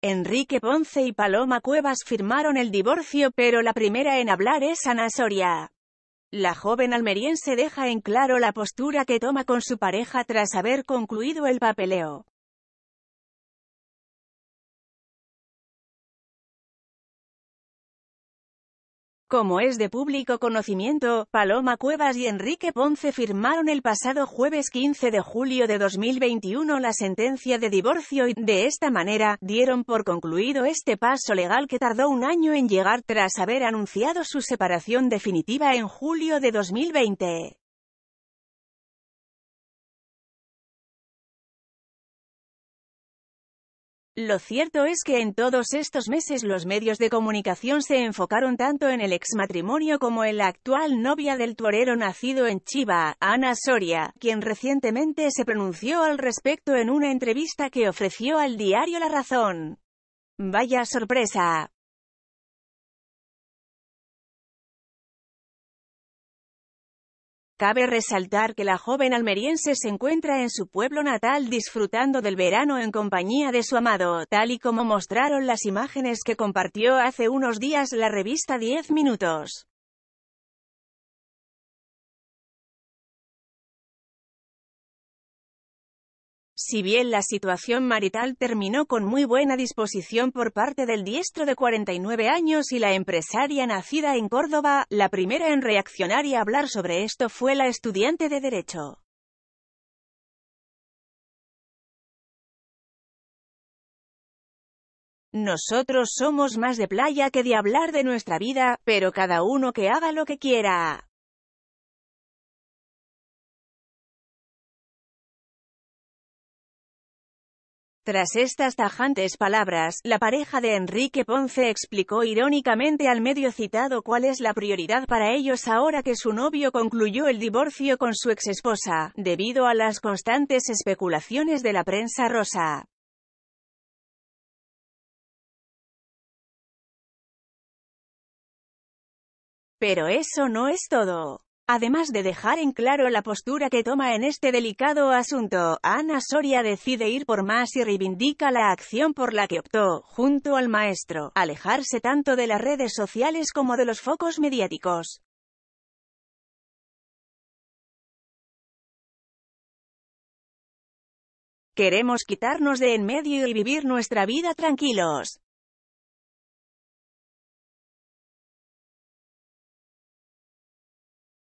Enrique Ponce y Paloma Cuevas firmaron el divorcio pero la primera en hablar es Ana Soria. La joven almeriense deja en claro la postura que toma con su pareja tras haber concluido el papeleo. Como es de público conocimiento, Paloma Cuevas y Enrique Ponce firmaron el pasado jueves 15 de julio de 2021 la sentencia de divorcio y, de esta manera, dieron por concluido este paso legal que tardó un año en llegar tras haber anunciado su separación definitiva en julio de 2020. Lo cierto es que en todos estos meses los medios de comunicación se enfocaron tanto en el exmatrimonio como en la actual novia del torero nacido en Chiva, Ana Soria, quien recientemente se pronunció al respecto en una entrevista que ofreció al diario La Razón. Vaya sorpresa. Cabe resaltar que la joven almeriense se encuentra en su pueblo natal disfrutando del verano en compañía de su amado, tal y como mostraron las imágenes que compartió hace unos días la revista 10 Minutos. Si bien la situación marital terminó con muy buena disposición por parte del diestro de 49 años y la empresaria nacida en Córdoba, la primera en reaccionar y hablar sobre esto fue la estudiante de Derecho. Nosotros somos más de playa que de hablar de nuestra vida, pero cada uno que haga lo que quiera. Tras estas tajantes palabras, la pareja de Enrique Ponce explicó irónicamente al medio citado cuál es la prioridad para ellos ahora que su novio concluyó el divorcio con su exesposa, debido a las constantes especulaciones de la prensa rosa. Pero eso no es todo. Además de dejar en claro la postura que toma en este delicado asunto, Ana Soria decide ir por más y reivindica la acción por la que optó, junto al maestro, alejarse tanto de las redes sociales como de los focos mediáticos. Queremos quitarnos de en medio y vivir nuestra vida tranquilos.